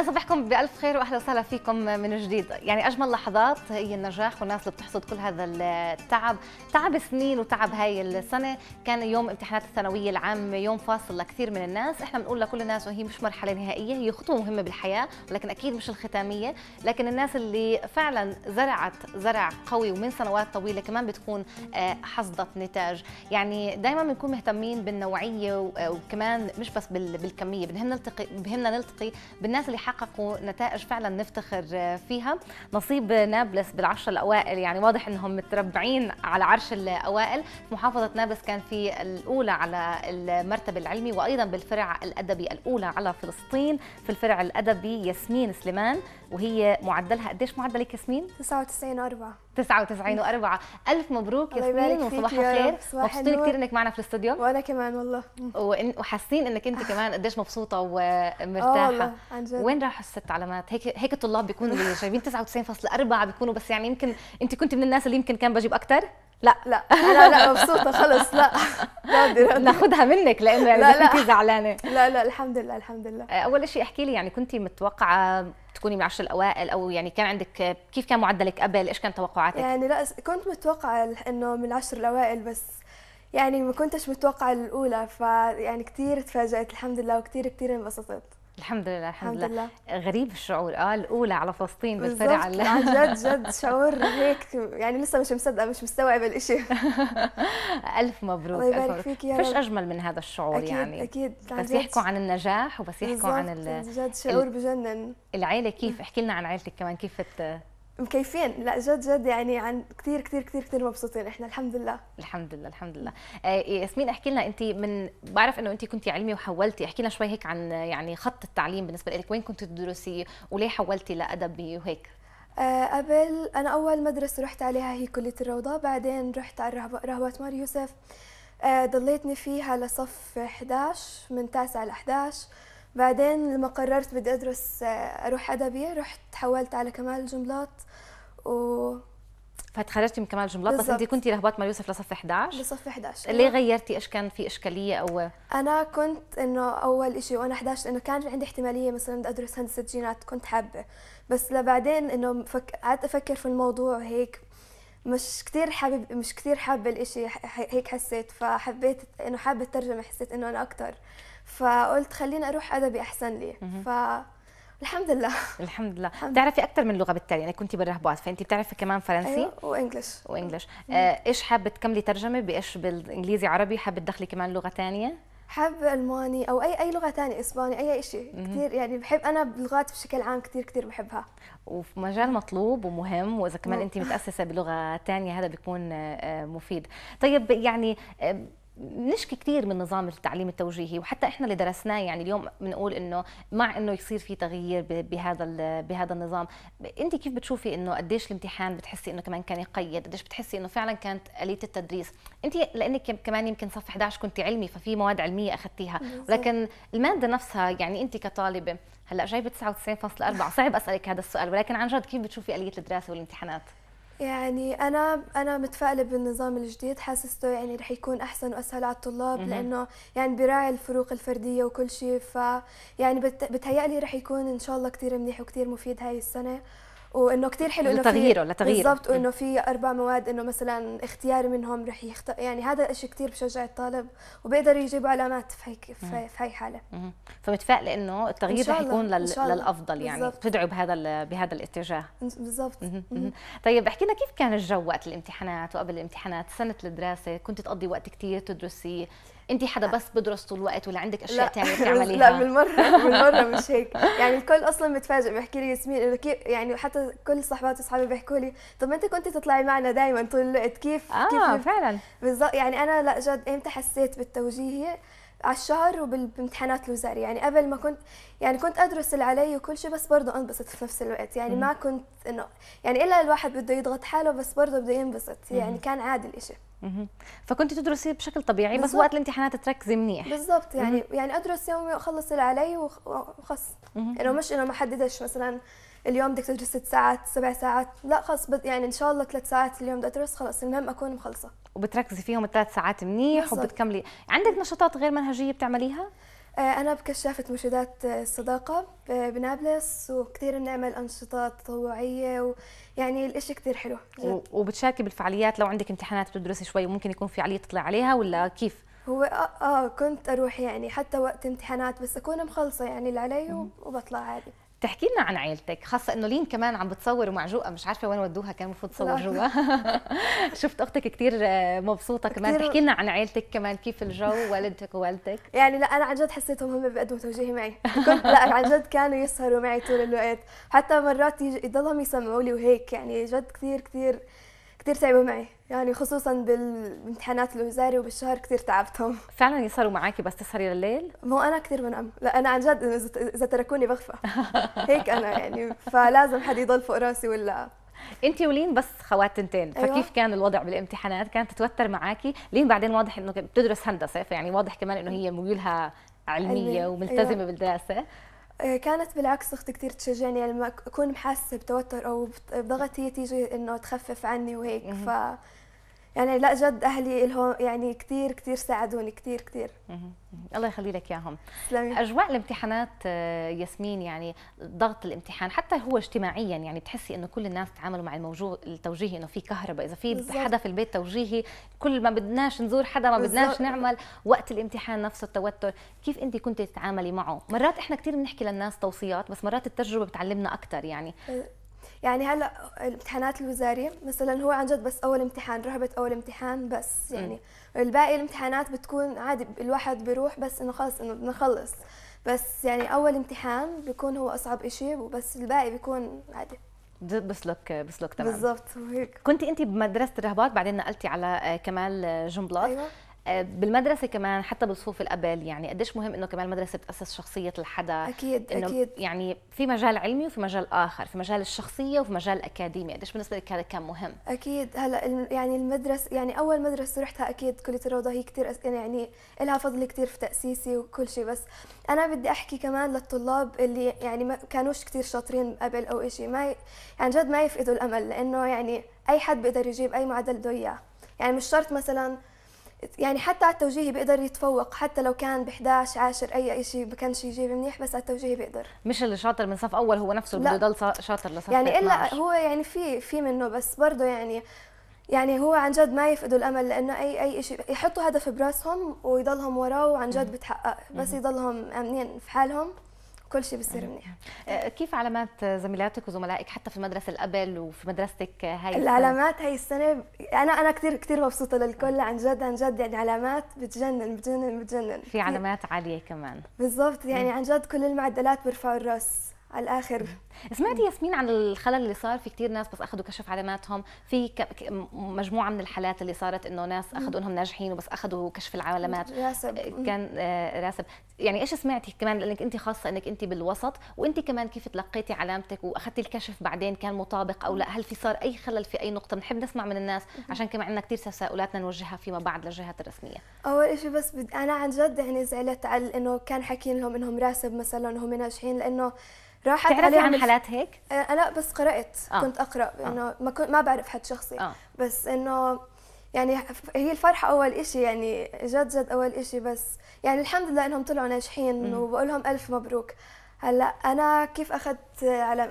انا صبحكم بالف خير واهلا وسهلا فيكم من جديد يعني اجمل لحظات هي النجاح والناس اللي بتحصد كل هذا التعب تعب سنين وتعب هاي السنه كان يوم امتحانات الثانويه العامه يوم فاصل لكثير من الناس احنا بنقول لكل الناس وهي مش مرحله نهائيه هي خطوه مهمه بالحياه ولكن اكيد مش الختاميه لكن الناس اللي فعلا زرعت زرع قوي ومن سنوات طويله كمان بتكون آه، حصدت نتاج يعني دائما بنكون مهتمين بالنوعيه وكمان مش بس بالكميه بنهمنا نلتقي بهمنا نلتقي بالناس اللي حققوا نتائج فعلا نفتخر فيها نصيب نابلس بالعشر الأوائل يعني واضح أنهم متربعين على عرش الأوائل محافظة نابلس كان في الأولى على المرتبة العلمي وأيضا بالفرع الأدبي الأولى على فلسطين في الفرع الأدبي ياسمين سليمان وهي معدلها قديش معدلك ياسمين؟ 99 4 99 و4 الف مبروك ياسمين وصباح الخير مبسوطين كثير انك معنا في الاستوديو وانا كمان والله وحاسين انك انت كمان قديش مبسوطه آه، ومرتاحه وين راحوا الست علامات هيك هيك الطلاب بيكونوا اللي جايبين 99.4 بيكونوا بس يعني يمكن انت كنت من الناس اللي يمكن كان بجيب اكثر لا لا لا لا مبسوطه خلص لا ناخدها منك لانه يعني لا كنتي زعلانه لا لا الحمد لله الحمد لله أه، اول شيء احكي لي يعني كنتي متوقعه تكوني من العشر الاوائل او يعني كان عندك كيف كان معدلك قبل ايش كان توقعاتك يعني لا كنت متوقعه انه من العشر الاوائل بس يعني ما كنتش متوقعه الاولى فيعني كثير تفاجات الحمد لله وكثير كثير انبسطت الحمد لله الحمد, الحمد لله. لله غريب الشعور اه الاولى على فلسطين بالفرع عن آه، جد جد شعور هيك يعني لسه مش مصدقه مش مستوعبه الشيء الف مبروك الله يبارك فيك يا رب فيش اجمل من هذا الشعور أكيد يعني اكيد بس يحكوا عن النجاح وبس يحكوا عن ال... جد شعور بجنن العيله كيف احكي لنا عن عيلتك كمان كيف مكيفين لا جد جد يعني عن كثير كثير كثير كثير مبسوطين احنا الحمد لله الحمد لله الحمد لله آه، ياسمين احكي لنا انت من بعرف انه انت كنت علمي وحولتي احكي لنا شوي هيك عن يعني خط التعليم بالنسبه لك وين كنت تدرسي وليه حولتي لادبي وهيك آه، قبل انا اول مدرسه رحت عليها هي كليه الروضه بعدين رحت على رهوات مار يوسف آه، ضليتني فيها لصف 11 من تاسع ل 11 بعدين لما قررت بدي أدرس آه، أروح أدبي رحت حولت على كمال الجملات و فتخرجتي من كمال الجملات بس انت كنتي رهبات مال يوسف لصف 11 لصف 11 ليه آه. غيرتي ايش كان في اشكاليه او انا كنت انه اول شيء وانا 11 انه كان عندي احتماليه مثلا بدي ادرس هندسه جينات كنت حابه بس لبعدين انه فك... قعدت افكر في الموضوع هيك مش كثير حابب مش كثير حابه الاشي هيك حسيت فحبيت انه حابه الترجمه حسيت انه انا اكثر فقلت خليني اروح ادبي احسن لي ف الحمد لله الحمد لله بتعرفي اكثر من لغه بالتالي يعني كنت بعض فانت بتعرفي كمان فرنسي أيوة وانجلش وانجلش آه ايش حابه تكملي ترجمه بايش بالانجليزي عربي حابه تدخلي كمان لغه ثانيه حابة الماني او اي اي لغه ثانيه اسباني اي شيء كثير يعني بحب انا باللغات بشكل عام كثير كثير بحبها وفي مجال مطلوب ومهم واذا كمان انت متاسسه بلغه ثانيه هذا بيكون آه، آه، مفيد طيب يعني آه، نشكي كثير من نظام التعليم التوجيهي وحتى احنا اللي درسناه يعني اليوم بنقول انه مع انه يصير في تغيير بهذا بهذا النظام انت كيف بتشوفي انه قديش الامتحان بتحسي انه كمان كان يقيد قديش بتحسي انه فعلا كانت آلية التدريس انت لانك كمان يمكن صف 11 كنت علمي ففي مواد علميه اخذتيها ولكن الماده نفسها يعني انت كطالبه هلا جايبه 99.4 صعب اسالك هذا السؤال ولكن عن جد كيف بتشوفي آلية الدراسه والامتحانات يعني انا انا متفائله بالنظام الجديد حاسسته يعني رح يكون احسن واسهل على الطلاب لانه يعني بيراعي الفروق الفرديه وكل شيء ف يعني بتهيألي رح يكون ان شاء الله كثير منيح وكثير مفيد هاي السنه وانه كثير حلو انه تغييره لتغييره بالضبط وانه في اربع مواد انه مثلا اختياري منهم رح يخت... يعني هذا الشيء كثير بشجع الطالب وبيقدر يجيب علامات في هيك في, في هي حاله فمتفائله انه التغيير رح يكون لل... للافضل يعني بالزبط. بتدعو بهذا ال... بهذا الاتجاه بالضبط طيب احكي لنا كيف كان الجو وقت الامتحانات وقبل الامتحانات سنه الدراسه كنت تقضي وقت كثير تدرسي انت حدا بس بدرس طول الوقت ولا عندك اشياء ثانيه بتعمليها لا بالمره بالمره مش هيك يعني الكل اصلا متفاجئ بيحكي لي ياسمين يعني حتى كل صحباتي اصحابي بيحكوا لي طب ما انت كنت تطلعي معنا دائما طول الوقت كيف اه كيف فعلا بالضبط يعني انا لا جد امتى حسيت بالتوجيهي على الشهر وبالامتحانات الوزارية يعني قبل ما كنت يعني كنت أدرس اللي علي وكل شيء بس برضه أنبسط في نفس الوقت يعني ما كنت إنه يعني إلا الواحد بده يضغط حاله بس برضه بده ينبسط يعني كان عادي الإشي فكنت تدرسي بشكل طبيعي بالزبط. بس وقت الامتحانات تركزي منيح بالضبط يعني يعني أدرس يومي وأخلص اللي علي وخلص إنه مش إنه ما حددش مثلا اليوم بدك تدرس ست ساعات سبع ساعات لا خلص بد يعني ان شاء الله ثلاث ساعات اليوم بدي ادرس خلص المهم اكون مخلصه وبتركزي فيهم الثلاث ساعات منيح وبتكملي عندك نشاطات غير منهجيه بتعمليها آه، أنا بكشافة مرشدات آه، الصداقة آه، بنابلس وكثير بنعمل أنشطة تطوعية ويعني الإشي كثير حلو وبتشاركي بالفعاليات لو عندك امتحانات بتدرسي شوي ممكن يكون في علي تطلع عليها ولا كيف؟ هو آه, آه كنت أروح يعني حتى وقت امتحانات بس أكون مخلصة يعني اللي علي وبطلع عادي تحكي لنا عن عيلتك خاصة انه لين كمان عم بتصور ومعجوقة مش عارفة وين ودوها كان المفروض تصور جوا شفت اختك كثير مبسوطة كمان تحكي لنا عن عيلتك كمان كيف الجو والدتك ووالدتك يعني لا انا عن جد حسيتهم هم بيقدموا توجيهي معي كنت لا عن جد كانوا يسهروا معي طول الوقت حتى مرات يضلهم يسمعوا لي وهيك يعني جد كثير كثير كثير تعبوا معي يعني خصوصا بالامتحانات الوزاري وبالشهر كثير تعبتهم فعلا يصاروا معك بس تسهري لليل؟ مو انا كثير بنام لا انا عن جد اذا تركوني بغفى هيك انا يعني فلازم حد يضل فوق راسي ولا انت ولين بس خوات تنتين أيوة. فكيف كان الوضع بالامتحانات كانت تتوتر معاكي لين بعدين واضح انه بتدرس هندسه فيعني واضح كمان انه هي ميولها علميه أيوة. وملتزمه أيوة. بالدراسه آه، كانت بالعكس اختي كثير تشجعني يعني لما اكون محاسه بتوتر او بضغط هي تيجي انه تخفف عني وهيك ف يعني لا جد اهلي لهم يعني كثير كثير ساعدوني كثير كثير الله يخلي لك اياهم اجواء الامتحانات آه، ياسمين يعني ضغط الامتحان حتى هو اجتماعيا يعني بتحسي انه كل الناس تعاملوا مع الموضوع التوجيهي انه في كهرباء اذا في حدا في البيت توجيهي كل ما بدناش نزور حدا ما بدناش بالزبط. نعمل وقت الامتحان نفسه التوتر كيف انت كنت تتعاملي معه مرات احنا كثير بنحكي للناس توصيات بس مرات التجربه بتعلمنا اكثر يعني أه، يعني هلا الامتحانات الوزاريه مثلا هو عن جد بس اول امتحان رهبه اول امتحان بس يعني الباقي الامتحانات بتكون عادي الواحد بيروح بس انه خلص انه بنخلص بس يعني اول امتحان بيكون هو اصعب شيء وبس الباقي بيكون عادي بسلك بسلك تمام بالضبط وهيك كنت انت بمدرسه الرهبات بعدين نقلتي على آه، كمال آه، جنبلاط أيوة. آه، بالمدرسه كمان حتى بصفوف الابل يعني قديش مهم انه كمان المدرسه بتاسس شخصيه الحدا اكيد إنه اكيد يعني في مجال علمي وفي مجال اخر في مجال الشخصيه وفي مجال الاكاديمي قديش بالنسبه لك هذا كان مهم اكيد هلا يعني المدرسه يعني اول مدرسه رحتها اكيد كليه الروضه هي كثير يعني لها فضل كثير في تاسيسي وكل شيء بس انا بدي احكي كمان للطلاب اللي يعني ما كانوش كثير شاطرين قبل او شيء ما يعني جد ما يفقدوا الامل لانه يعني اي حد بيقدر يجيب اي معدل بده يعني مش شرط مثلا يعني حتى على التوجيهي بيقدر يتفوق حتى لو كان ب 11 10 اي شيء ما كانش يجيب منيح بس على التوجيهي بيقدر مش اللي شاطر من صف اول هو نفسه اللي بده يضل شاطر لصف يعني الا هو يعني في في منه بس برضه يعني يعني هو عن جد ما يفقدوا الامل لانه اي اي شيء يحطوا هدف براسهم ويضلهم وراه وعن جد بتحقق بس يضلهم امنين في حالهم كل شيء بصير أيوة. منيح آه، كيف علامات زميلاتك وزملائك حتى في المدرسه قبل وفي مدرستك هاي العلامات هاي السنه انا انا كثير كثير مبسوطه للكل عن جد عن جد يعني علامات بتجنن بتجنن بتجنن في علامات عاليه كمان بالضبط يعني عن جد كل المعدلات بيرفعوا الراس على الاخر سمعتي ياسمين عن الخلل اللي صار في كثير ناس بس اخذوا كشف علاماتهم في مجموعه من الحالات اللي صارت انه ناس اخذوا انهم ناجحين وبس اخذوا كشف العلامات راسب آه، كان آه، راسب يعني ايش سمعتي كمان لانك انت خاصه انك انت بالوسط وانت كمان كيف تلقيتي علامتك واخذتي الكشف بعدين كان مطابق او لا هل في صار اي خلل في اي نقطه بنحب نسمع من الناس عشان كمان عندنا كثير تساؤلات نوجهها فيما بعد للجهات الرسميه اول شيء بس بد... انا عن جد يعني زعلت على انه كان حكي لهم انهم راسب مثلا وهم ناجحين لانه راحت تعرفي عن حالات هيك؟ آه،, آه لا بس قرأت آه. كنت أقرأ آه. إنه آه. ما كنت ما بعرف حد شخصي آه. بس إنه يعني هي الفرحة أول إشي يعني جد جد أول إشي بس يعني الحمد لله إنهم طلعوا ناجحين وبقول لهم ألف مبروك هلا أنا كيف أخذت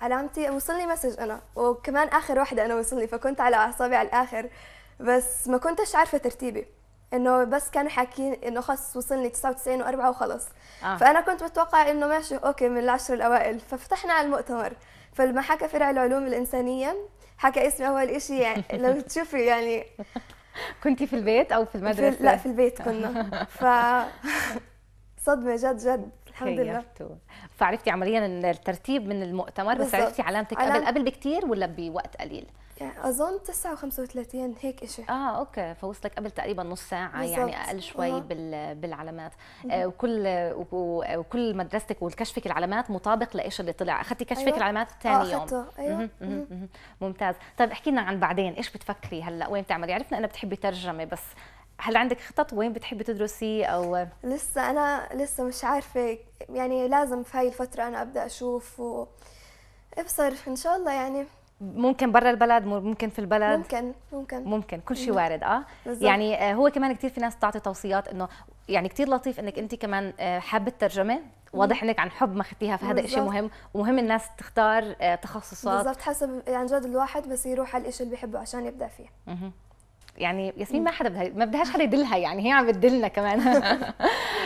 علامتي وصلني مسج أنا وكمان آخر واحدة أنا وصلني فكنت على أعصابي على الآخر بس ما كنتش عارفة ترتيبي انه بس كان حاكيين انه خلص وصلني 99 و4 وخلص آه. فانا كنت متوقع انه ماشي اوكي من العشر الاوائل ففتحنا على المؤتمر فلما حكى فرع العلوم الانسانيه حكى اسمي اول شيء يعني لو تشوفي يعني كنتي في البيت او في المدرسه في لا في البيت كنا ف صدمه جد جد الحمد لله فعرفتي عمليا الترتيب من المؤتمر بس عرفتي علامتك قبل قبل بكثير ولا بوقت قليل يعني اظن 9 و35 هيك شيء اه اوكي فوصلك قبل تقريبا نص ساعه بالزبط. يعني اقل شوي آه. بالعلامات آه وكل وكل مدرستك وكشفك العلامات مطابق لايش اللي طلع اخذتي كشفك أيوة. العلامات ثاني آه يوم أيوة. ممتاز طيب احكي لنا عن بعدين ايش بتفكري هلا وين بتعملي عرفنا انك بتحبي ترجمه بس هل عندك خطط وين بتحبي تدرسي او لسه انا لسه مش عارفه يعني لازم في هاي الفتره انا ابدا اشوف و ابصر إيه ان شاء الله يعني ممكن برا البلد ممكن في البلد ممكن ممكن ممكن كل شيء وارد اه بالزبط. يعني آه، هو كمان كثير في ناس بتعطي توصيات انه يعني كثير لطيف انك انت كمان آه، حابه الترجمه واضح انك عن حب ما اخذتيها فهذا شيء مهم ومهم الناس تختار آه، تخصصات بالضبط حسب عن يعني جد الواحد بس يروح على الشيء اللي بيحبه عشان يبدا فيه يعني ياسمين ما حدا ما بدهاش حدا يدلها يعني هي عم بتدلنا كمان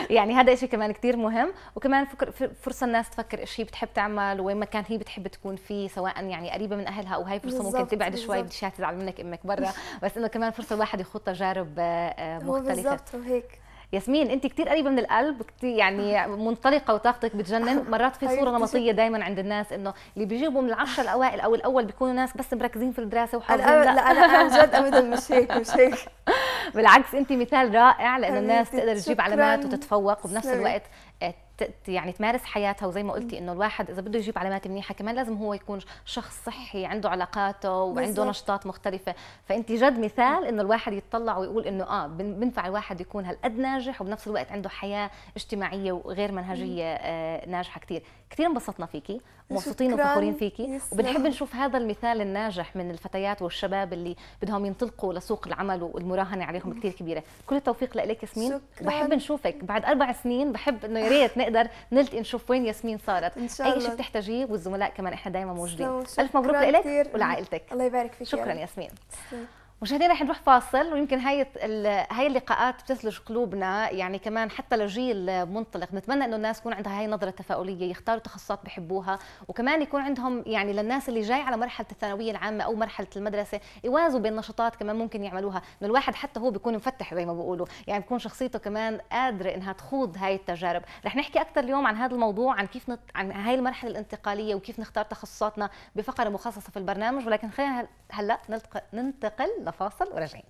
يعني هذا شيء كمان كثير مهم وكمان فكر فرصه الناس تفكر ايش هي بتحب تعمل وين مكان هي بتحب تكون فيه سواء يعني قريبه من اهلها او هاي فرصه بالزبط ممكن تبعد شوي بديش تزعل منك امك برا بس انه كمان فرصه الواحد يخوض تجارب آه، مختلفه بالضبط وهيك ياسمين انت كثير قريبه من القلب كتير يعني منطلقه وطاقتك بتجنن مرات في صوره نمطيه دائما عند الناس انه اللي بيجيبوا من العشره الاوائل او الاول بيكونوا ناس بس مركزين في الدراسه وحافظين لا, لا انا عن جد ابدا مش هيك مش هيك بالعكس انت مثال رائع لانه الناس تقدر تجيب علامات وتتفوق وبنفس الوقت يعني تمارس حياتها وزي ما قلتي انه الواحد اذا بده يجيب علامات منيحه كمان لازم هو يكون شخص صحي عنده علاقاته وعنده نشاطات مختلفه فانت جد مثال انه الواحد يتطلع ويقول انه اه بنفع الواحد يكون هالقد ناجح وبنفس الوقت عنده حياه اجتماعيه وغير منهجيه آه ناجحه كثير كثير انبسطنا فيكي مبسوطين وفخورين فيكي وبنحب نشوف هذا المثال الناجح من الفتيات والشباب اللي بدهم ينطلقوا لسوق العمل والمراهنه عليهم كثير كبيره كل التوفيق لك ياسمين بحب نشوفك بعد اربع سنين بحب انه يا ريت نقدر نلتقي نشوف وين ياسمين صارت إن شاء الله. اي شيء بتحتاجيه والزملاء كمان احنا دايما موجودين الف مبروك لك ولعائلتك الله يبارك فيك شكرا ياسمين مشاهدينا رح نروح فاصل ويمكن هاي هاي اللقاءات بتثلج قلوبنا يعني كمان حتى لجيل منطلق نتمنى انه الناس يكون عندها هاي نظره تفاؤليه يختاروا تخصصات بحبوها وكمان يكون عندهم يعني للناس اللي جاي على مرحله الثانويه العامه او مرحله المدرسه يوازوا بين نشاطات كمان ممكن يعملوها انه الواحد حتى هو بيكون مفتح زي ما بيقولوا يعني بيكون شخصيته كمان قادره انها تخوض هاي التجارب رح نحكي اكثر اليوم عن هذا الموضوع عن كيف نت... عن هاي المرحله الانتقاليه وكيف نختار تخصصاتنا بفقره مخصصه في البرنامج ولكن خلينا هلا نلتق... ننتقل لفاصل وراجعين